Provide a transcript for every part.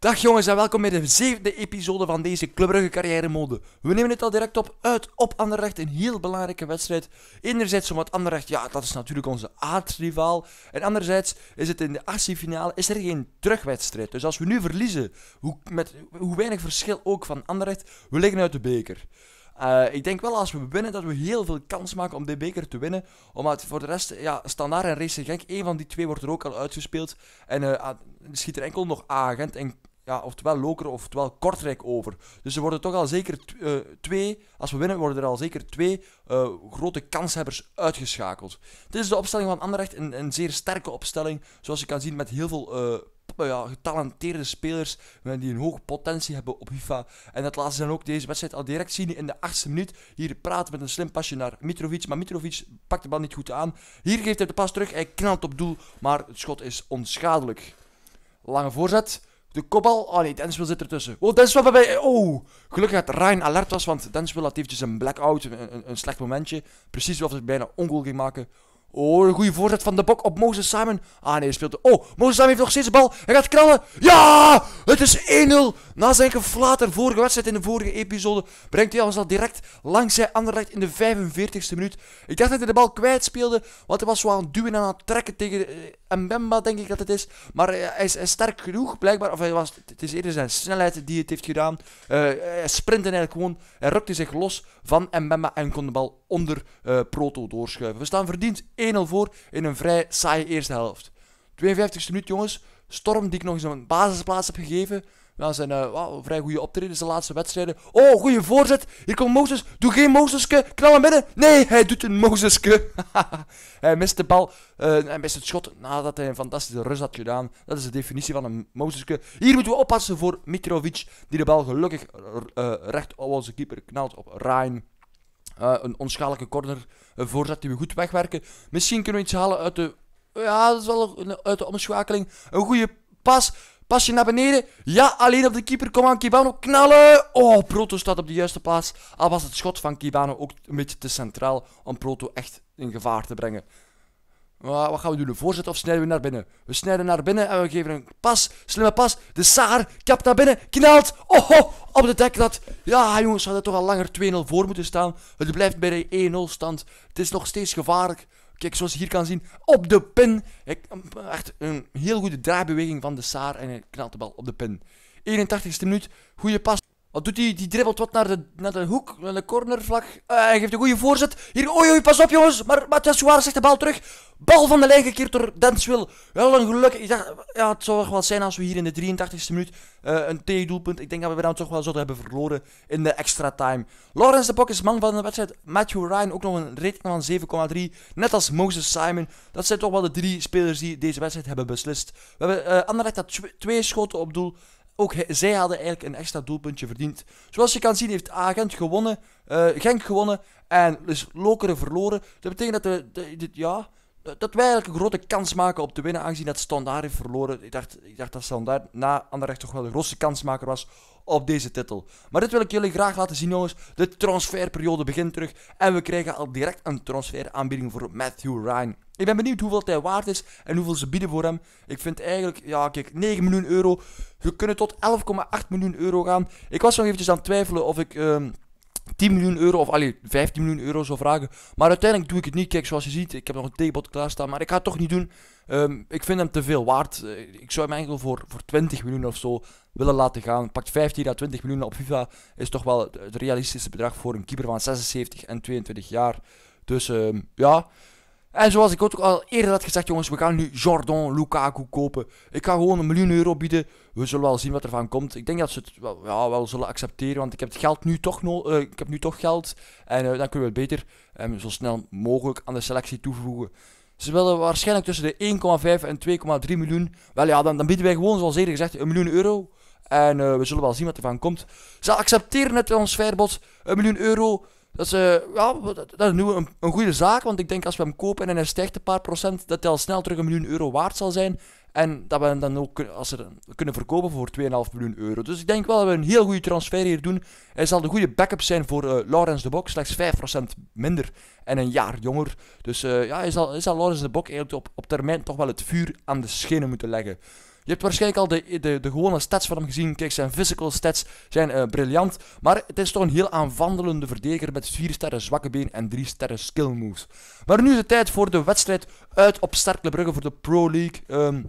Dag jongens en welkom bij de zevende episode van deze Club Carrière Mode. We nemen het al direct op uit op Anderrecht. een heel belangrijke wedstrijd. Enerzijds omdat Anderrecht, ja dat is natuurlijk onze aardrivaal. En anderzijds is het in de actiefinale, is er geen terugwedstrijd. Dus als we nu verliezen, hoe, met hoe weinig verschil ook van Anderrecht, we liggen uit de beker. Eh, ik denk wel als we winnen dat we heel veel kans maken om de beker te winnen. Omdat voor de rest, ja, Standaard en Racing Genk, één van die twee wordt er ook al uitgespeeld. En uh, schiet er enkel nog Agent en ja, oftewel Loker oftewel Kortrijk over. Dus er worden toch al zeker uh, twee, als we winnen, worden er al zeker twee eh, grote kanshebbers uitgeschakeld. Dit is de opstelling van Anderlecht, een, een zeer sterke opstelling. Zoals je kan zien met heel veel eh, ja, getalenteerde spelers die een hoge potentie hebben op FIFA. En dat laat ze dan ook deze wedstrijd al direct zien in de achtste minuut. Hier praat met een slim pasje naar Mitrovic, maar Mitrovic pakt de bal niet goed aan. Hier geeft hij de pas terug, hij knalt op doel, maar het schot is onschadelijk. Lange voorzet. De kopbal. Oh nee, Denswil zit ertussen. Oh, Denswil bij. Oh, gelukkig dat Ryan alert was, want Denswil had eventjes een blackout, een, een, een slecht momentje. Precies zoals ze bijna ongoal ging maken. Oh, een goede voorzet van de bok op Moses Simon. Ah nee, hij speelt... Oh, Moses Simon heeft nog steeds de bal. Hij gaat knallen. Ja! Het is 1-0. Na zijn geflater vorige wedstrijd in de vorige episode... brengt hij ons al direct langs zijn Anderlecht in de 45ste minuut. Ik dacht dat hij de bal kwijt speelde... want hij was zo aan het duwen en aan het trekken tegen eh, Mbemba, denk ik dat het is. Maar eh, hij is, sterk genoeg, blijkbaar. Of hij was, het is eerder zijn snelheid die het heeft gedaan. Eh, hij sprintte eigenlijk gewoon... Hij rukte zich los van Mbemba en kon de bal onder eh, Proto doorschuiven. We staan verdiend 1-0 voor in een vrij saaie eerste helft. 52e minuut, jongens. Storm, die ik nog eens een basisplaats heb gegeven. Na zijn uh, vrij goede optreden, zijn laatste wedstrijden. Oh, goede voorzet. Hier komt Mozes. Doe geen Mozeske. Knal hem binnen. Nee, hij doet een Mozeske. hij mist de bal. Eh, hij mist het schot nadat hij een fantastische rust had gedaan. Dat is de definitie van een Mozeske. Hier moeten we oppassen voor Mitrovic. Die de bal gelukkig recht op onze keeper knalt op Rijn. Eh, een onschadelijke corner voorzet die we goed wegwerken. Misschien kunnen we iets halen uit de... Ja, dat is wel een, uit de omschakeling. Een goede pas. Pasje naar beneden. Ja, alleen op de keeper. Kom aan, Kibano. Knallen. Oh, Proto staat op de juiste plaats. Al was het schot van Kibano ook een beetje te centraal om Proto echt in gevaar te brengen. Wat gaan we doen? De voorzet of snijden we naar binnen? We snijden naar binnen en we geven een pas. Slimme pas. De Saar kapt naar binnen. Knalt. oh op de deklat. Ja, jongens, we hadden toch al langer 2-0 voor moeten staan. Het blijft bij de 1-0 stand. Het is nog steeds gevaarlijk. Kijk, zoals je hier kan zien, op de pin. Echt een heel goede draaibeweging van de Saar en hij knalt de bal op de pin. 81ste minuut. Goede pas wat doet hij? Die dribbelt wat naar de, naar de hoek, naar de cornervlag. Uh, hij geeft een goede voorzet. Hier, oei, oei, pas op jongens. Maar Matthias Suarez zegt de bal terug. Bal van de lijn gekeerd door Denswil. Wel een geluk. Ik dacht, ja, het zou toch wel zijn als we hier in de 83ste minuut uh, een doelpunt. Ik denk dat we dan toch wel zouden hebben verloren in de extra time. Lawrence de Bok is man van de wedstrijd. Matthew Ryan ook nog een rating van 7,3. Net als Moses Simon. Dat zijn toch wel de drie spelers die deze wedstrijd hebben beslist. We hebben uh, Anderlecht dat twee schoten op doel. Ook zij hadden eigenlijk een extra doelpuntje verdiend. Zoals je kan zien heeft Agent gewonnen, eh, Genk gewonnen en dus Lokeren verloren. Dat betekent dat de, de, de ja, eh, dat wij eigenlijk een grote kans maken op te winnen, aangezien dat Standaard heeft verloren. Ik dacht, ik dacht dat Standaard na Anderlecht toch wel de grootste kansmaker was op deze titel. Maar dit wil ik jullie graag laten zien, jongens. De transferperiode begint terug en we krijgen al direct een transferaanbieding voor Matthew Ryan. Ik ben benieuwd hoeveel hij waard is en hoeveel ze bieden voor hem. Ik vind eigenlijk, ja kijk, 9 miljoen euro. We kunnen tot 11,8 miljoen euro gaan. Ik was nog eventjes aan het twijfelen of ik... Ehm, 10 miljoen euro of allee, 15 miljoen euro zou vragen. Maar uiteindelijk doe ik het niet. Kijk, zoals je ziet, ik heb nog een theebot klaarstaan. Maar ik ga het toch niet doen. Ehm, ik vind hem te veel waard. Eh, ik zou hem eigenlijk voor, voor 20 miljoen of zo willen laten gaan. Pakt 15 à 20 miljoen op FIFA is toch wel het realistische bedrag voor een keeper van 76 en 22 jaar. Dus ehm, ja. En zoals ik ook al eerder had gezegd, jongens, we gaan nu Jordan Lukaku kopen. Ik ga gewoon een miljoen euro bieden. We zullen wel zien wat er van komt. Ik denk dat ze het wel, ja, wel zullen accepteren, want ik heb het geld nu toch, eh, ik heb nu toch geld. En eh, dan kunnen we het beter ehm, zo snel mogelijk aan de selectie toevoegen. Ze willen waarschijnlijk tussen de 1,5 en 2,3 miljoen. Wel ja, dan, dan, bieden wij gewoon, zoals eerder gezegd, een miljoen euro. En eh, we zullen wel zien wat er van komt. Ze accepteren het transferbod, een miljoen euro. Dat is, uh, eh, ja, dat is een, een goede zaak, want ik denk als we hem kopen en hij stijgt een paar procent, dat hij al snel terug een miljoen euro waard zal zijn. En dat we hem dan ook als er, kunnen verkopen voor 2,5 miljoen euro. Dus ik denk wel dat we een heel goede transfer hier doen. Hij zal de goede backup zijn voor uh, de Bok. Slechts 5% minder en een jaar jonger. Dus eh, ja, hij zal, hij de Bok eigenlijk op, op termijn toch wel het vuur aan de schenen moeten leggen. Je hebt waarschijnlijk al de, de, de gewone stats van hem gezien. Kijk, zijn physical stats zijn eh, briljant. Maar het is toch een heel aanvandelende verdediger met 4 sterren zwakke been en 3 sterren skill moves. Maar nu is het tijd voor de wedstrijd uit op Sterkle Brugge voor de Pro League. Ehm,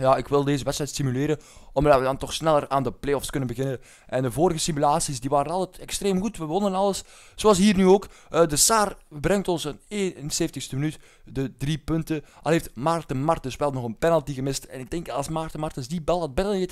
ja, ik wil deze wedstrijd simuleren, omdat we dan toch sneller aan de playoffs kunnen beginnen. En de vorige simulaties, die waren altijd extreem goed. We wonnen alles, zoals hier nu ook. Eh, de Saar brengt ons een 71ste minuut, de drie punten. Al heeft Maarten Martens wel nog een penalty gemist. En ik denk, als Maarten Martens die bal had binnen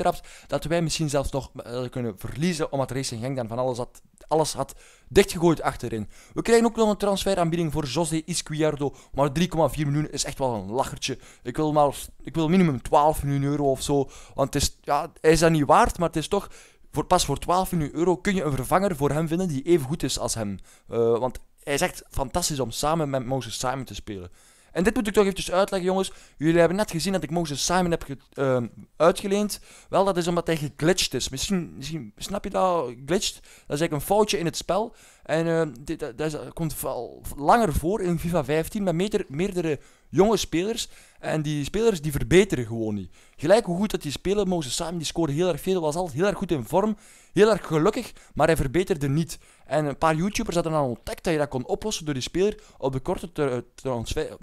dat wij misschien zelfs nog eh, kunnen verliezen, omdat Racing Genk dan van alles had alles had dichtgegooid achterin. We krijgen ook nog een transferaanbieding voor José Isquiardo. Maar 3,4 miljoen is echt wel een lachertje. Ik wil, maar, ik wil minimum 12 miljoen euro of zo. Want het is, ja, hij is dat niet waard, maar het is toch... Voor, pas voor 12 miljoen euro kun je een vervanger voor hem vinden die even goed is als hem. Eh, want hij is echt fantastisch om samen met Moses Simon te spelen. En dit moet ik toch eventjes uitleggen, jongens. Jullie hebben net gezien dat ik Moses Simon heb ehm, uitgeleend. Wel, dat is omdat hij geglitcht is. Misschien, misschien snap je dat, glitched. Dat is eigenlijk een foutje in het spel. En ehm, dit, dat, komt wel langer voor in FIFA 15 met meerdere jonge spelers. En die spelers die verbeteren gewoon niet. Gelijk hoe goed dat die spelen, Moses samen, die scoorde heel erg veel, was altijd heel erg goed in vorm, heel erg gelukkig, maar hij verbeterde niet. En een paar YouTubers hadden dan ontdekt dat je dat kon oplossen door die speler op de korte, eh,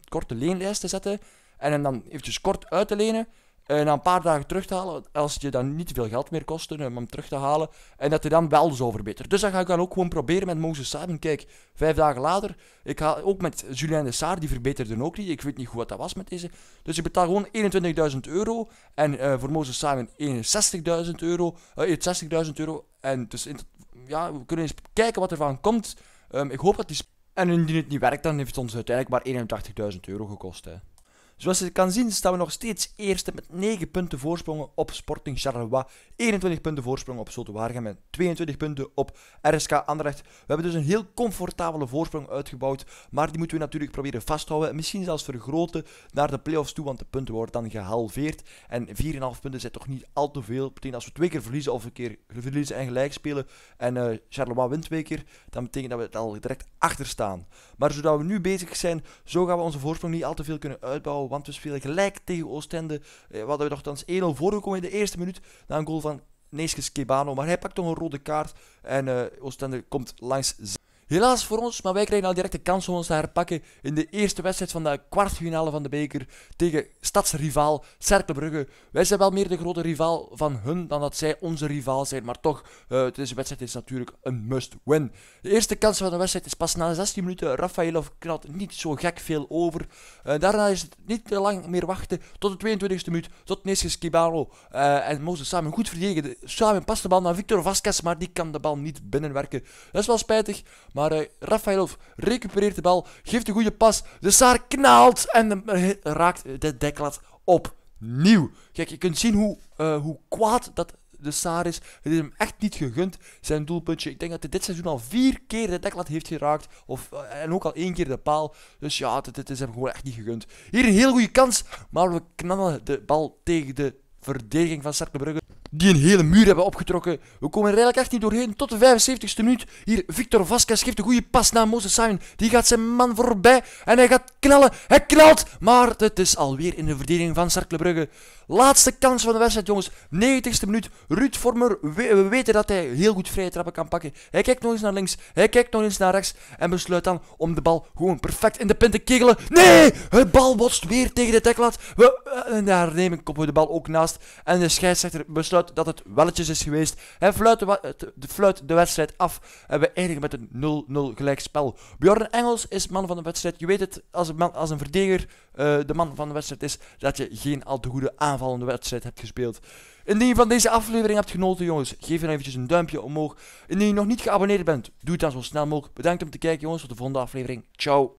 korte leenlijst te zetten en hem dan eventjes kort uit te lenen. Eh, na een paar dagen terug te halen, als het je dan niet veel geld meer kostte eh, om hem terug te halen. En dat hij dan wel zo verbetert. Dus dat ga ik dan ook gewoon proberen met Moses Simon. Kijk, vijf dagen later, ik ga ook met Julien de Saar, die verbeterde ook niet. Ik weet niet hoe wat dat was met deze. Dus ik betaal gewoon 21.000 euro. En eh, voor Moses Simon 61.000 euro. Uh, 60.000 euro. En dus, ja, we kunnen eens kijken wat er van komt. Ehm, ik hoop dat die... En indien het niet werkt, dan heeft het ons uiteindelijk maar 81.000 euro gekost, hè. Zoals je kan zien staan we nog steeds eerste met 9 punten voorsprong op Sporting Charleroi. 21 punten voorsprong op Zotewaargen en 22 punten op RSK Anderlecht. We hebben dus een heel comfortabele voorsprong uitgebouwd. Maar die moeten we natuurlijk proberen vasthouden. Misschien zelfs vergroten naar de playoffs toe. Want de punten worden dan gehalveerd. En 4,5 punten zijn toch niet al te veel. Betekent als we twee keer verliezen of een keer verliezen en gelijk spelen. En uh, Charleroi wint twee keer. Dan betekent dat we het al direct achter staan. Maar zodat we nu bezig zijn, zo gaan we onze voorsprong niet al te veel kunnen uitbouwen. Want we spelen gelijk tegen Oostende. Eh, wat we nogthans 1-0 voorgekomen in de eerste minuut. Na een goal van Neeskes Kebano. Maar hij pakt toch een rode kaart. En eh, Oostende komt langs Helaas voor ons, maar wij krijgen al direct de kans om ons te herpakken in de eerste wedstrijd van de kwartfinale van de beker tegen stadsrivaal Brugge. Wij zijn wel meer de grote rivaal van hun dan dat zij onze rivaal zijn, maar toch, uh, deze wedstrijd is natuurlijk een must-win. De eerste kans van de wedstrijd is pas na 16 minuten. Rafael knalt niet zo gek veel over. Eh, daarna is het niet te lang meer wachten tot de 22e minuut, tot Neeskis Skibalo eh, en Mozes samen goed verdedigen. Samen past de bal naar Victor Vasquez, maar die kan de bal niet binnenwerken. Dat is wel spijtig. Maar uh, recupereert de bal, geeft een goede pas. De Saar knaalt en eh, raakt de deklat opnieuw. Kijk, je kunt zien hoe, eh, hoe kwaad dat de Saar is. Het is hem echt niet gegund, zijn doelpuntje. Ik denk dat hij dit seizoen al vier keer de deklat heeft geraakt. Of, en ook al één keer de paal. Dus ja, dit, is hem gewoon echt niet gegund. Hier een heel goede kans, maar we knallen de bal tegen de verdediging van Cercle Brugge die een hele muur hebben opgetrokken. We komen redelijk echt niet doorheen tot de 75ste minuut. Hier, Victor Vasquez geeft een goede pas naar Moses Simon. Die gaat zijn man voorbij en hij gaat knallen. Hij knalt, maar het is alweer in de verdediging van Cercle Brugge. Laatste kans van de wedstrijd, jongens. 90ste minuut. Ruud Vormer, we, weten dat hij heel goed vrije trappen kan pakken. Hij kijkt nog eens naar links, hij kijkt nog eens naar rechts en besluit dan om de bal gewoon perfect in de pin te kegelen. Nee, het bal botst weer tegen de deklat. Eh, en daar nemen, we de bal ook naast. En de scheidsrechter besluit dat het welletjes is geweest. Hij fluit de, fluit de wedstrijd af en we eindigen met een 0-0 gelijkspel. Bjorn Engels is man van de wedstrijd. Je weet het, als een, als een verdediger eh, de man van de wedstrijd is, dat je geen al te goede aanvallende wedstrijd hebt gespeeld. Indien je van deze aflevering hebt genoten, jongens, geef dan eventjes een duimpje omhoog. Indien je nog niet geabonneerd bent, doe het dan zo snel mogelijk. Bedankt om te kijken, jongens. Tot de volgende aflevering. Ciao.